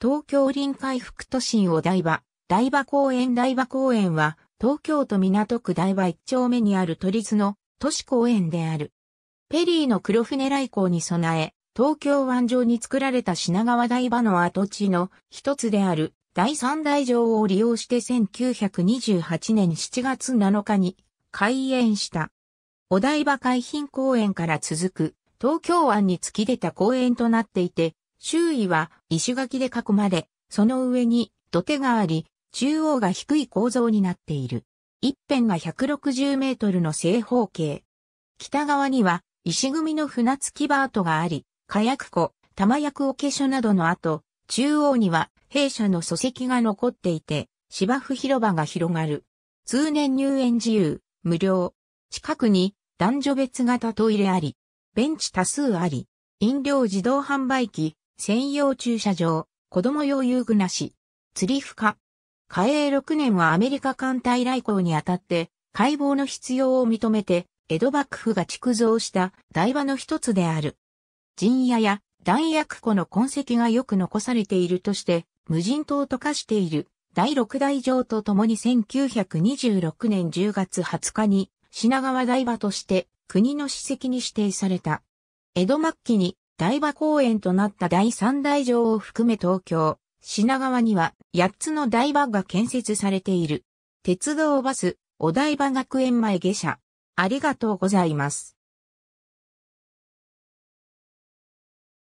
東京臨海副都心お台場、台場公園台場公園は、東京都港区台場一丁目にある都立の都市公園である。ペリーの黒船来航に備え、東京湾上に作られた品川台場の跡地の一つである第三大城を利用して1928年7月7日に開園した。お台場海浜公園から続く東京湾に突き出た公園となっていて、周囲は石垣で囲まれ、その上に土手があり、中央が低い構造になっている。一辺が160メートルの正方形。北側には石組の船付きバートがあり、火薬庫、玉薬お化粧などの後、中央には弊社の礎石が残っていて、芝生広場が広がる。通年入園自由、無料。近くに男女別型トイレあり、ベンチ多数あり、飲料自動販売機、専用駐車場、子供用遊具なし、釣り不可。嘉永6年はアメリカ艦隊来航にあたって、解剖の必要を認めて、江戸幕府が築造した台場の一つである。陣屋や弾薬庫の痕跡がよく残されているとして、無人島と化している第六大城と共に1926年10月20日に品川台場として国の史跡に指定された。江戸末期に台場公園となった第三大城を含め東京、品川には8つの台場が建設されている。鉄道バス、お台場学園前下車。ありがとうございます。